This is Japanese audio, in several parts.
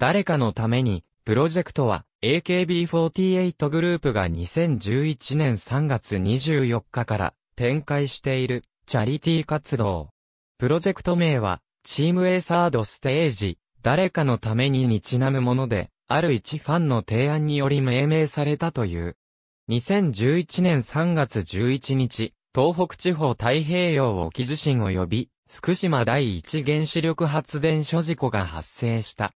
誰かのために、プロジェクトは AKB48 グループが2011年3月24日から展開しているチャリティー活動。プロジェクト名はチーム A サードステージ、誰かのためににちなむもので、ある一ファンの提案により命名されたという。2011年3月11日、東北地方太平洋沖地震及び、福島第一原子力発電所事故が発生した。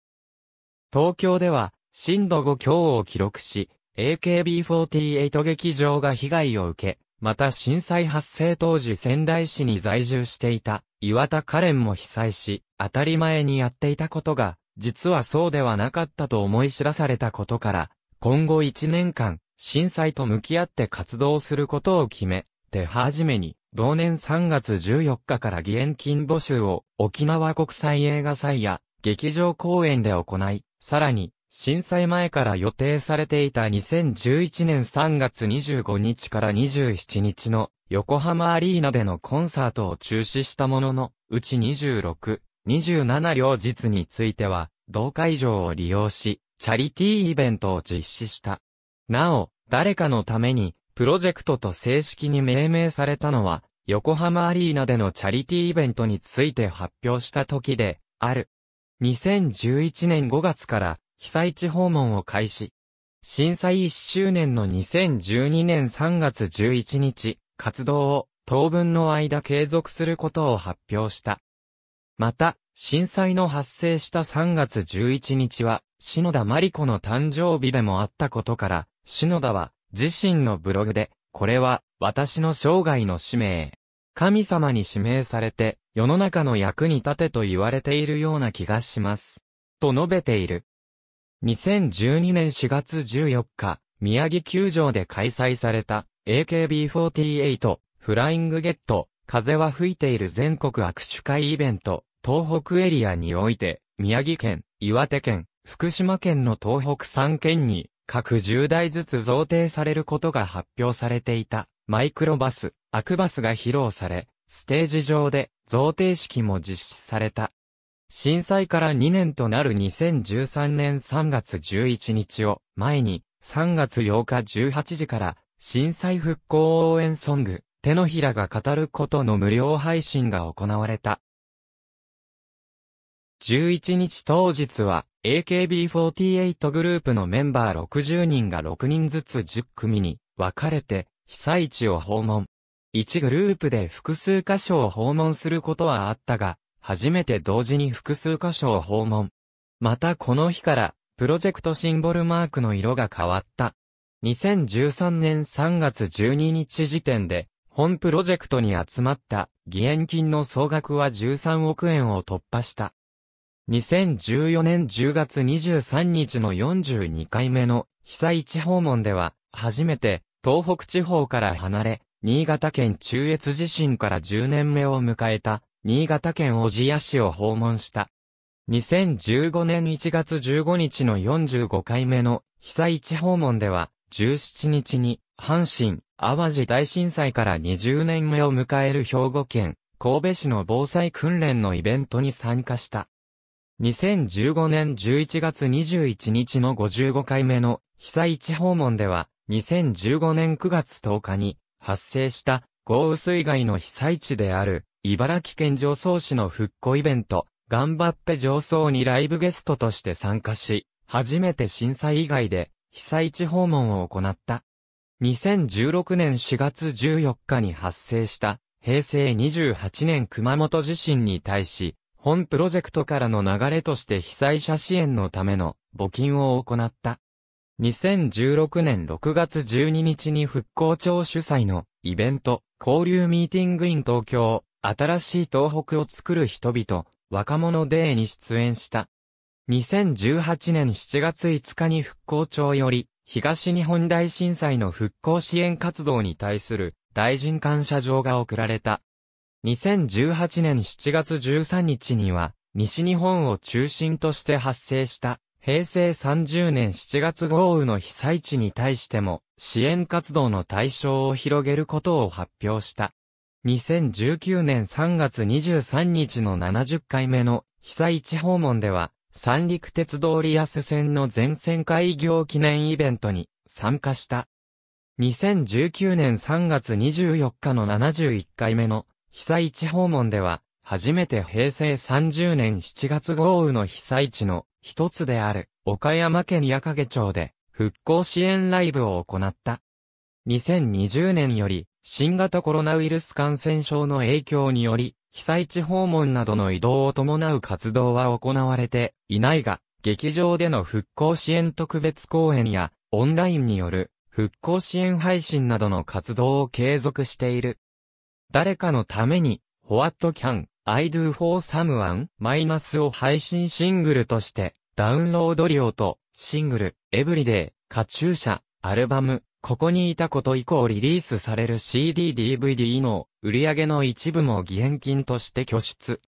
東京では、震度5強を記録し、AKB48 劇場が被害を受け、また震災発生当時仙台市に在住していた岩田カレンも被災し、当たり前にやっていたことが、実はそうではなかったと思い知らされたことから、今後1年間、震災と向き合って活動することを決め、手始めに、同年3月14日から義援金募集を沖縄国際映画祭や劇場公演で行い、さらに、震災前から予定されていた2011年3月25日から27日の横浜アリーナでのコンサートを中止したものの、うち26、27両日については、同会場を利用し、チャリティーイベントを実施した。なお、誰かのために、プロジェクトと正式に命名されたのは、横浜アリーナでのチャリティーイベントについて発表した時で、ある。2011年5月から被災地訪問を開始。震災1周年の2012年3月11日、活動を当分の間継続することを発表した。また、震災の発生した3月11日は、篠田真理子の誕生日でもあったことから、篠田は自身のブログで、これは私の生涯の使命。神様に指名されて世の中の役に立てと言われているような気がします。と述べている。2012年4月14日、宮城球場で開催された AKB48 フライングゲット風は吹いている全国握手会イベント東北エリアにおいて宮城県、岩手県、福島県の東北3県に各10台ずつ贈呈されることが発表されていたマイクロバス、アクバスが披露され、ステージ上で贈呈式も実施された。震災から2年となる2013年3月11日を前に3月8日18時から震災復興応援ソング手のひらが語ることの無料配信が行われた。11日当日は AKB48 グループのメンバー60人が6人ずつ10組に分かれて被災地を訪問。一グループで複数箇所を訪問することはあったが、初めて同時に複数箇所を訪問。またこの日から、プロジェクトシンボルマークの色が変わった。2013年3月12日時点で、本プロジェクトに集まった義援金の総額は13億円を突破した。2014年10月23日の42回目の被災地訪問では、初めて東北地方から離れ、新潟県中越地震から10年目を迎えた、新潟県小千谷市を訪問した。2015年1月15日の45回目の被災地訪問では、17日に、阪神、淡路大震災から20年目を迎える兵庫県、神戸市の防災訓練のイベントに参加した。2015年11月21日の55回目の被災地訪問では、2015年9月10日に発生した豪雨水害の被災地である茨城県上層市の復興イベント、頑張って上層にライブゲストとして参加し、初めて震災以外で被災地訪問を行った。2016年4月14日に発生した平成28年熊本地震に対し、本プロジェクトからの流れとして被災者支援のための募金を行った。2016年6月12日に復興庁主催のイベント、交流ミーティングイン東京、新しい東北を作る人々、若者デーに出演した。2018年7月5日に復興庁より、東日本大震災の復興支援活動に対する大臣感謝状が贈られた。2018年7月13日には、西日本を中心として発生した平成30年7月豪雨の被災地に対しても支援活動の対象を広げることを発表した。2019年3月23日の70回目の被災地訪問では、三陸鉄道リアス線の全線開業記念イベントに参加した。2019年3月24日の71回目の被災地訪問では、初めて平成30年7月豪雨の被災地の一つである岡山県矢掛町で復興支援ライブを行った。2020年より新型コロナウイルス感染症の影響により被災地訪問などの移動を伴う活動は行われていないが、劇場での復興支援特別公演やオンラインによる復興支援配信などの活動を継続している。誰かのために、ホワットキャン、I Do For Someone マイナスを配信シングルとして、ダウンロード量と、シングル、エブリデイ、カチューシャ、アルバム、ここにいたこと以降リリースされる CD-DVD の売り上げの一部も義援金として拠出。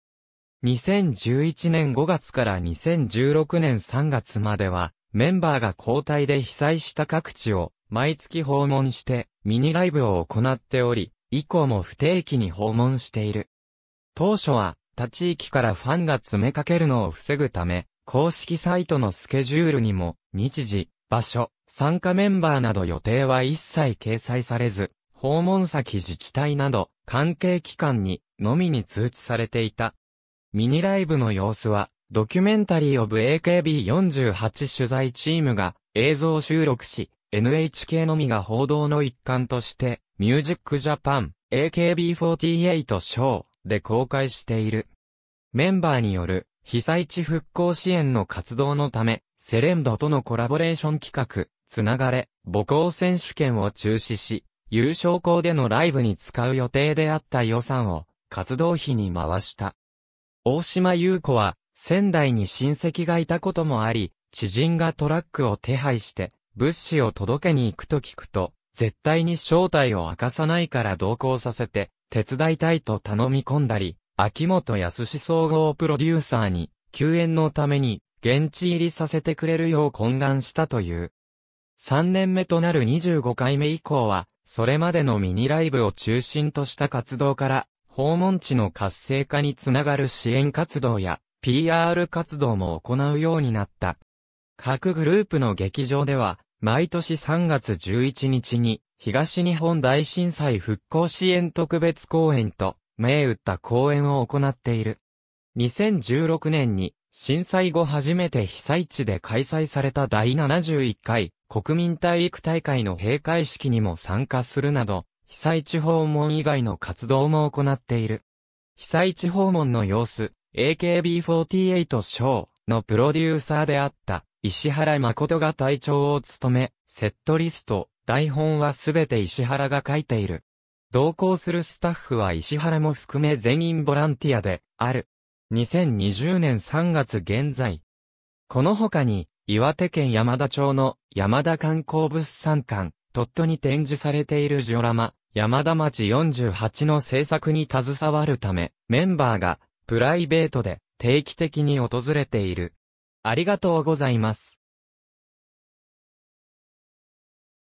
2011年5月から2016年3月までは、メンバーが交代で被災した各地を毎月訪問してミニライブを行っており、以降も不定期に訪問している。当初は他地域からファンが詰めかけるのを防ぐため、公式サイトのスケジュールにも、日時、場所、参加メンバーなど予定は一切掲載されず、訪問先自治体など、関係機関に、のみに通知されていた。ミニライブの様子は、ドキュメンタリーオブ AKB48 取材チームが映像収録し、NHK のみが報道の一環として、ミュージックジャパン、AKB48 ショー、で公開している。メンバーによる被災地復興支援の活動のため、セレンドとのコラボレーション企画、つながれ、母校選手権を中止し、優勝校でのライブに使う予定であった予算を活動費に回した。大島優子は仙台に親戚がいたこともあり、知人がトラックを手配して物資を届けに行くと聞くと、絶対に正体を明かさないから同行させて、手伝いたいと頼み込んだり、秋元康総合プロデューサーに、救援のために、現地入りさせてくれるよう懇願したという。3年目となる25回目以降は、それまでのミニライブを中心とした活動から、訪問地の活性化につながる支援活動や、PR 活動も行うようになった。各グループの劇場では、毎年3月11日に、東日本大震災復興支援特別公演と、銘打った公演を行っている。2016年に、震災後初めて被災地で開催された第71回国民体育大会の閉会式にも参加するなど、被災地訪問以外の活動も行っている。被災地訪問の様子、AKB48 ショーのプロデューサーであった石原誠が隊長を務め、セットリスト、台本はすべて石原が書いている。同行するスタッフは石原も含め全員ボランティアで、ある。2020年3月現在。この他に、岩手県山田町の山田観光物産館、鳥取に展示されているジオラマ、山田町48の制作に携わるため、メンバーが、プライベートで、定期的に訪れている。ありがとうございます。